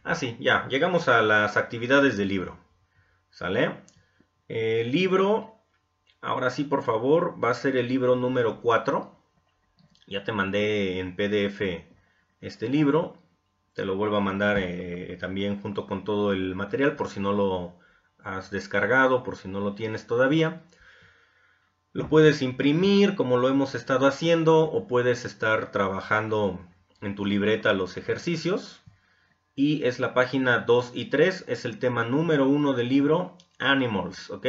Ah, sí, ya, llegamos a las actividades del libro. ¿Sale? El libro, ahora sí, por favor, va a ser el libro número 4. Ya te mandé en PDF este libro. Te lo vuelvo a mandar eh, también junto con todo el material por si no lo has descargado, por si no lo tienes todavía. Lo puedes imprimir como lo hemos estado haciendo o puedes estar trabajando en tu libreta los ejercicios. Y es la página 2 y 3, es el tema número 1 del libro Animals, ¿ok?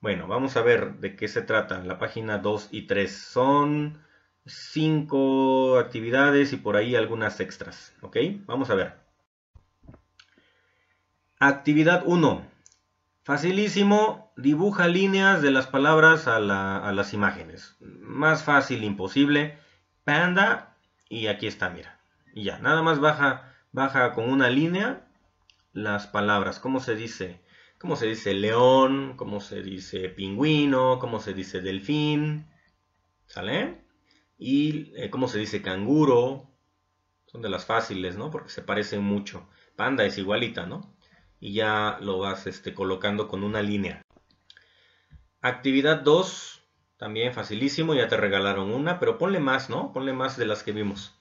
Bueno, vamos a ver de qué se trata la página 2 y 3. Son 5 actividades y por ahí algunas extras, ¿ok? Vamos a ver. Actividad 1. Facilísimo, dibuja líneas de las palabras a, las imágenes. Más fácil imposible. Panda, y aquí está, mira. Y ya, nada más baja, baja con una línea las palabras. ¿Cómo se dice? ¿Cómo se dice león? ¿Cómo se dice pingüino? ¿Cómo se dice delfín? ¿Sale? Y eh, cómo se dice canguro. Son de las fáciles, ¿no? Porque se parecen mucho. Panda es igualita, ¿no? y ya lo vas este, colocando con una línea. Actividad 2, también facilísimo, ya te regalaron una, pero ponle más, ¿no? Ponle más de las que vimos.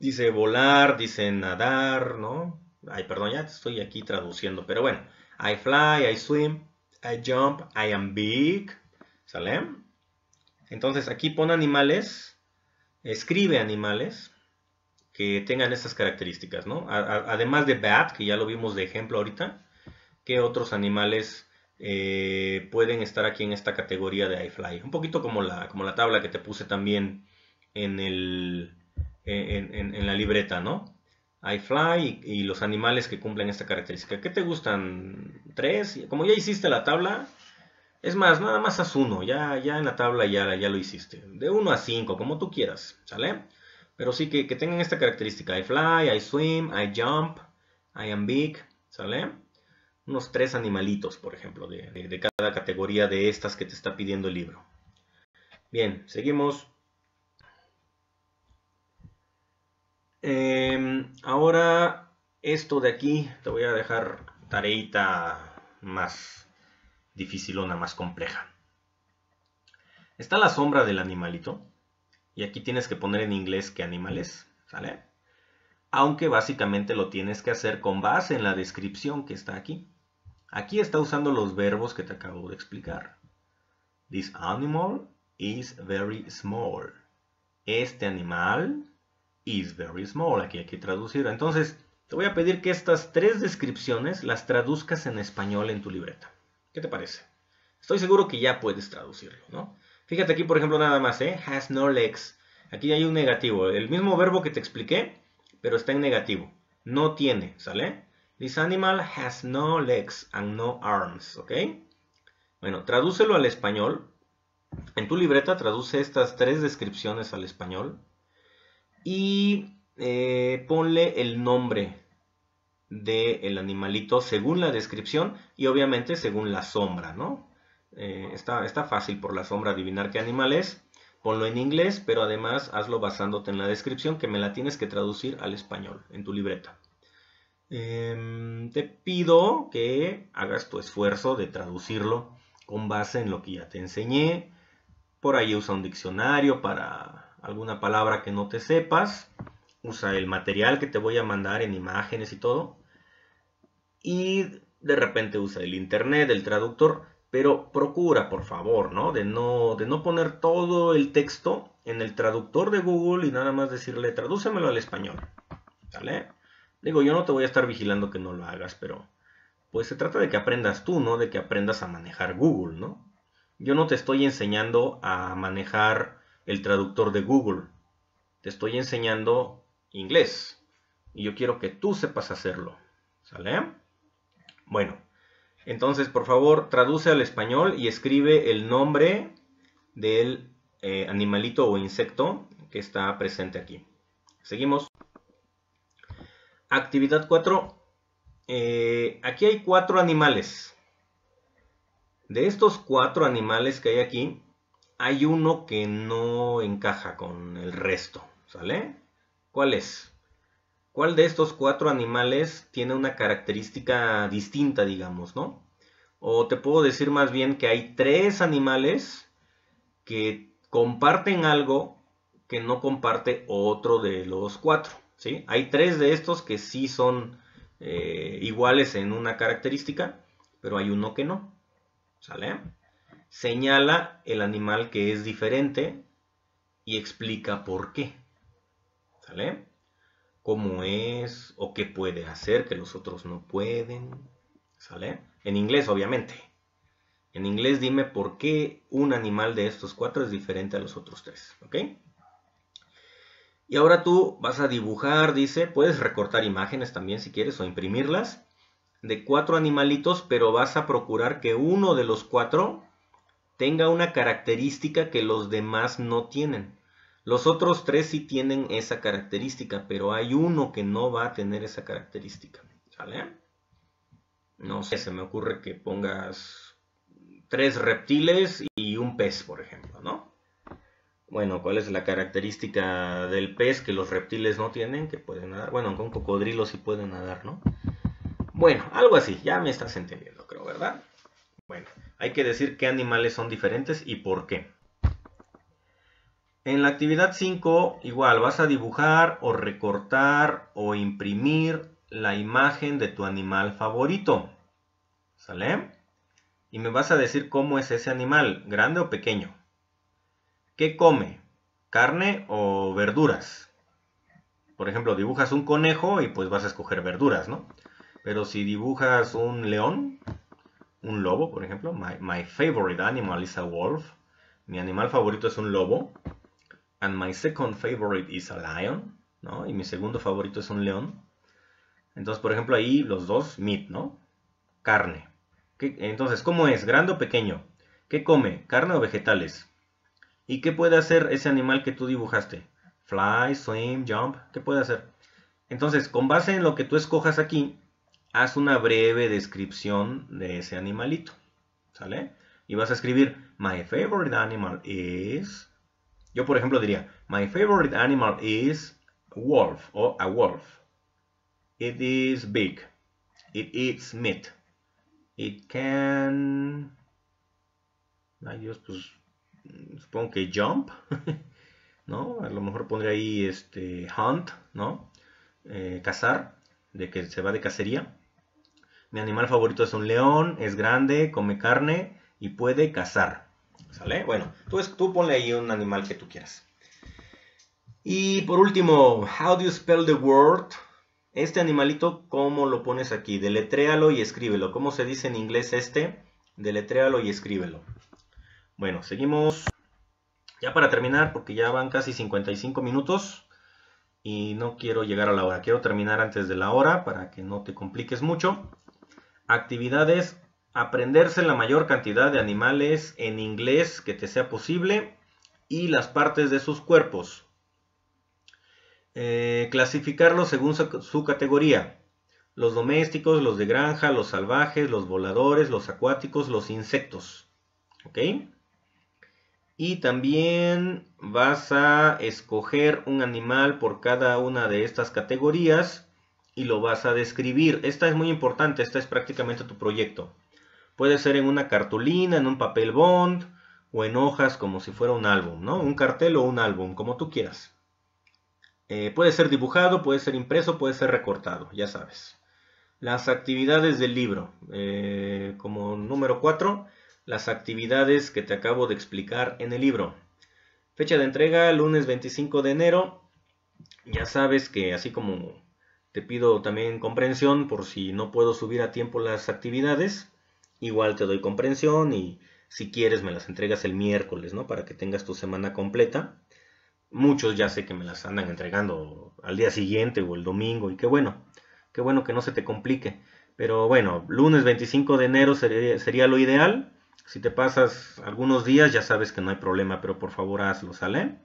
Dice volar, dice nadar, ¿no? Ay, perdón, ya estoy aquí traduciendo, pero bueno. I fly, I swim, I jump, I am big. ¿Sale? Entonces aquí pon animales, escribe animales, que tengan estas características, ¿no? además de bat, que ya lo vimos de ejemplo ahorita, ¿qué otros animales eh, pueden estar aquí en esta categoría de iFly? Un poquito como la, como la tabla que te puse también en, en, la libreta, ¿no? iFly y, y, los animales que cumplen esta característica. ¿Qué te gustan? ¿Tres? Como ya hiciste la tabla, es más, nada más haz uno, ya, ya en la tabla ya, ya lo hiciste. De uno a cinco, como tú quieras, ¿sale? Pero sí que, tengan esta característica. I fly, I swim, I jump, I am big, ¿sale? Unos tres animalitos, por ejemplo, de, cada categoría de estas que te está pidiendo el libro. Bien, seguimos. Em, ahora, esto de aquí, te voy a dejar tareita más difícil una más compleja. Está la sombra del animalito. Y aquí tienes que poner en inglés qué animal es, ¿sale? Aunque básicamente lo tienes que hacer con base en la descripción que está aquí. Aquí está usando los verbos que te acabo de explicar. This animal is very small. Este animal is very small. Aquí hay que traducir. Entonces, te voy a pedir que estas tres descripciones las traduzcas en español en tu libreta. ¿Qué te parece? Estoy seguro que ya puedes traducirlo, ¿no? Fíjate aquí, por ejemplo, nada más, ¿eh? Has no legs. Aquí hay un negativo. El mismo verbo que te expliqué, pero está en negativo. No tiene, ¿sale? This animal has no legs and no arms, ¿ok? Bueno, tradúcelo al español. En tu libreta traduce estas tres descripciones al español. Y eh, ponle el nombre del animalito según la descripción y obviamente según la sombra, ¿no? Eh, está, fácil por la sombra adivinar qué animal es. Ponlo en inglés, pero además hazlo basándote en la descripción que me la tienes que traducir al español en tu libreta. Em, te pido que hagas tu esfuerzo de traducirlo con base en lo que ya te enseñé. Por ahí usa un diccionario para alguna palabra que no te sepas. Usa el material que te voy a mandar en imágenes y todo. Y de repente usa el internet, el traductor pero procura, por favor, ¿no? De, ¿no? de no poner todo el texto en el traductor de Google y nada más decirle, tradúcemelo al español. ¿Sale? Digo, yo no te voy a estar vigilando que no lo hagas, pero pues se trata de que aprendas tú, ¿no? De que aprendas a manejar Google, ¿no? Yo no te estoy enseñando a manejar el traductor de Google. Te estoy enseñando inglés. Y yo quiero que tú sepas hacerlo. ¿Sale? Bueno. Entonces, por favor, traduce al español y escribe el nombre del eh, animalito o insecto que está presente aquí. Seguimos. Actividad 4. Eh, aquí hay cuatro animales. De estos cuatro animales que hay aquí, hay uno que no encaja con el resto. ¿Sale? ¿Cuál es? ¿Cuál de estos cuatro animales tiene una característica distinta, digamos, no? O te puedo decir más bien que hay tres animales que comparten algo que no comparte otro de los cuatro, ¿sí? Hay tres de estos que sí son eh, iguales en una característica, pero hay uno que no, ¿sale? Señala el animal que es diferente y explica por qué, ¿sale? cómo es o qué puede hacer que los otros no pueden. ¿Sale? En inglés, obviamente. En inglés dime por qué un animal de estos cuatro es diferente a los otros tres. ¿Ok? Y ahora tú vas a dibujar, dice, puedes recortar imágenes también si quieres o imprimirlas de cuatro animalitos, pero vas a procurar que uno de los cuatro tenga una característica que los demás no tienen. Los otros tres sí tienen esa característica, pero hay uno que no va a tener esa característica. ¿Sale? No sé, se me ocurre que pongas tres reptiles y un pez, por ejemplo, ¿no? Bueno, ¿cuál es la característica del pez que los reptiles no tienen? Que pueden nadar. Bueno, con cocodrilo sí pueden nadar, ¿no? Bueno, algo así, ya me estás entendiendo, creo, ¿verdad? Bueno, hay que decir qué animales son diferentes y por qué. En la actividad 5, igual, vas a dibujar o recortar o imprimir la imagen de tu animal favorito. ¿Sale? Y me vas a decir cómo es ese animal, grande o pequeño. ¿Qué come? ¿Carne o verduras? Por ejemplo, dibujas un conejo y pues vas a escoger verduras, ¿no? Pero si dibujas un león, un lobo, por ejemplo, my, favorite animal is a wolf, mi animal favorito es un lobo, and my second favorite is a lion, ¿no? Y mi segundo favorito es un león. Entonces, por ejemplo, ahí los dos, meat, ¿no? Carne. entonces, ¿cómo es? ¿Grande o pequeño? ¿Qué come? ¿Carne o vegetales? ¿Y qué puede hacer ese animal que tú dibujaste? Fly, swim, jump, ¿qué puede hacer? Entonces, con base en lo que tú escojas aquí, haz una breve descripción de ese animalito. ¿Sale? Y vas a escribir, my favorite animal is yo, por ejemplo, diría, My favorite animal is wolf o a wolf. It is big. It eats meat. It can... Ay Dios, pues supongo que jump, ¿no? A lo mejor pondré ahí este hunt, ¿no? Eh, cazar, de que se va de cacería. Mi animal favorito es un león, es grande, come carne y puede cazar. ¿Sale? Bueno, tú, tú ponle ahí un animal que tú quieras. Y por último, how do you spell the word? Este animalito, ¿cómo lo pones aquí? Deletréalo y escríbelo. ¿Cómo se dice en inglés este? Deletréalo y escríbelo. Bueno, seguimos. Ya para terminar, porque ya van casi 55 minutos y no quiero llegar a la hora. Quiero terminar antes de la hora para que no te compliques mucho. Actividades aprenderse la mayor cantidad de animales en inglés que te sea posible y las partes de sus cuerpos. Eh, clasificarlos según su, categoría. Los domésticos, los de granja, los salvajes, los voladores, los acuáticos, los insectos. Y también vas a escoger un animal por cada una de estas categorías y lo vas a describir. Esta es muy importante, esta es prácticamente tu proyecto. Puede ser en una cartulina, en un papel bond o en hojas como si fuera un álbum, ¿no? Un cartel o un álbum, como tú quieras. Eh, puede ser dibujado, puede ser impreso, puede ser recortado, ya sabes. Las actividades del libro, eh, como número 4, las actividades que te acabo de explicar en el libro. Fecha de entrega, lunes 25 de enero. Ya sabes que así como te pido también comprensión por si no puedo subir a tiempo las actividades, Igual te doy comprensión y si quieres me las entregas el miércoles, ¿no? Para que tengas tu semana completa. Muchos ya sé que me las andan entregando al día siguiente o el domingo y qué bueno, qué bueno que no se te complique. Pero bueno, lunes 25 de enero sería, lo ideal. Si te pasas algunos días ya sabes que no hay problema, pero por favor hazlo, ¿sale?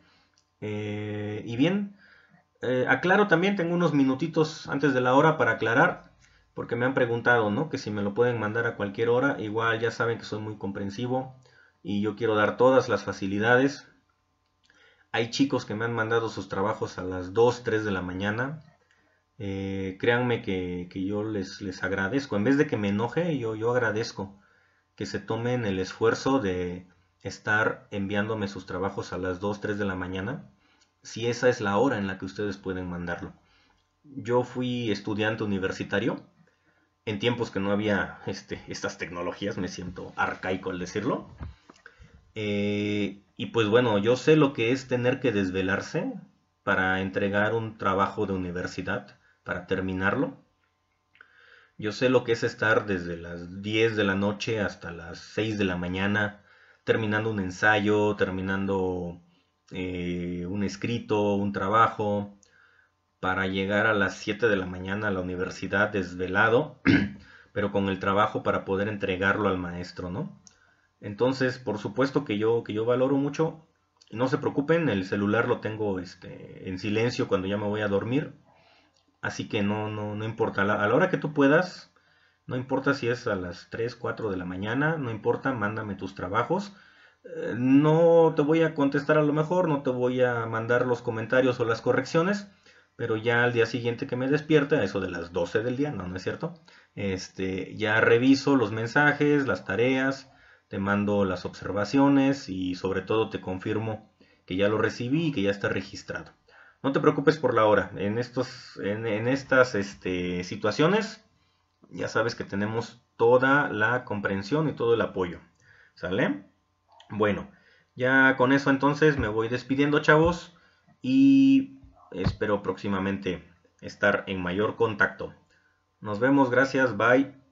Eh, y bien, eh, aclaro también, tengo unos minutitos antes de la hora para aclarar porque me han preguntado, ¿no? Que si me lo pueden mandar a cualquier hora, igual ya saben que soy muy comprensivo y yo quiero dar todas las facilidades. Hay chicos que me han mandado sus trabajos a las 2, 3 de la mañana. Eh, créanme que, yo les, les, agradezco. En vez de que me enoje, yo, yo agradezco que se tomen el esfuerzo de estar enviándome sus trabajos a las 2, 3 de la mañana, si esa es la hora en la que ustedes pueden mandarlo. Yo fui estudiante universitario, en tiempos que no había este, estas tecnologías, me siento arcaico al decirlo. Eh, y pues bueno, yo sé lo que es tener que desvelarse para entregar un trabajo de universidad, para terminarlo. Yo sé lo que es estar desde las 10 de la noche hasta las 6 de la mañana, terminando un ensayo, terminando eh, un escrito, un trabajo, para llegar a las 7 de la mañana a la universidad desvelado, pero con el trabajo para poder entregarlo al maestro, ¿no? Entonces, por supuesto que yo, que yo valoro mucho. No se preocupen, el celular lo tengo este, en silencio cuando ya me voy a dormir. Así que no, no, no importa. A la, hora que tú puedas, no importa si es a las 3, 4 de la mañana, no importa, mándame tus trabajos. Eh, no te voy a contestar a lo mejor, no te voy a mandar los comentarios o las correcciones, pero ya al día siguiente que me despierta, eso de las 12 del día, no, no es cierto, este, ya reviso los mensajes, las tareas, te mando las observaciones y sobre todo te confirmo que ya lo recibí y que ya está registrado. No te preocupes por la hora, en, estos, en, estas este, situaciones ya sabes que tenemos toda la comprensión y todo el apoyo, ¿sale? Bueno, ya con eso entonces me voy despidiendo chavos y espero próximamente estar en mayor contacto. Nos vemos, gracias, bye.